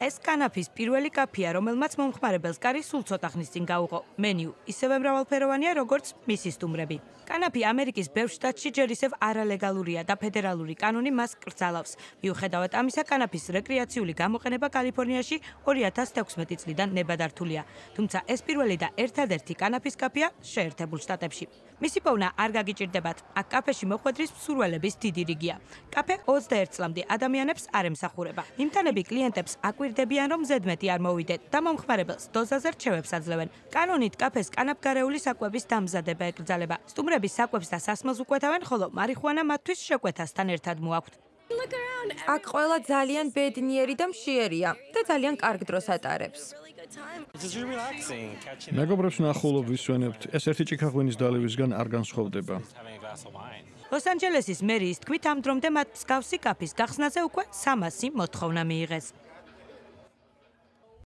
ეს კანაფის პირველი კაფეა, რომელმაც მომხმარებელს კარი სულ ცოტა ხნის წინ გაუღო. მენიუ ისევე მრავალფეროვანია, როგორც მისი სტუმრები. კანაფი ამერიკის ბევრ შტატში ჯერ ისევ არალეგალურია და ფედერალური კანონი მას კრძალავს. მიუხედავად ამისა, კანაფის რეკრეაციული გამოყენება კალიფორნიაში 2016 წლიდან ნებადართულია. თუმცა ეს პირველი და ერთადერთი კანაფის კაფეა შეერთებულ შტატებში. მისი პოვნა არ გაგიჭირდებათ. აქ კაფეში მოხვედრის მსურველების დიდი რიგია. კაფე 21 წლამდე ადამიანებს არ ემსახურება. იმთანები კლიენტებს აკვი აპირდებიან რომ ზედმეტი არ მოვიდეთ და მომხმარებელს დოზაზე რჩევებს აძლევენ. კანონით კაფეს კანაპგარეული საკვების დამზადება ეკრძალება. სტუმრების საკვებს და სასმელს უკვეთავენ, ხოლო მარიხუანა მათთვის შეკვეთასთან ერთად მოაქვთ. აქ ყველა ძალიან ბედნიერი და მშიერია და ძალიან კარგ დროს ატარებს. მეგობრებს ნახულობ ვისვენებთ. ეს ერთი ჭიქაღვინის დალევისგან არ განსხვავდება. ლოს-ანჯელესის მერიის თქმით, ამ დრომდე მათ მსგავსი კაფის გახსნაზე უკვე 300 მოთხოვნა მიიღეს.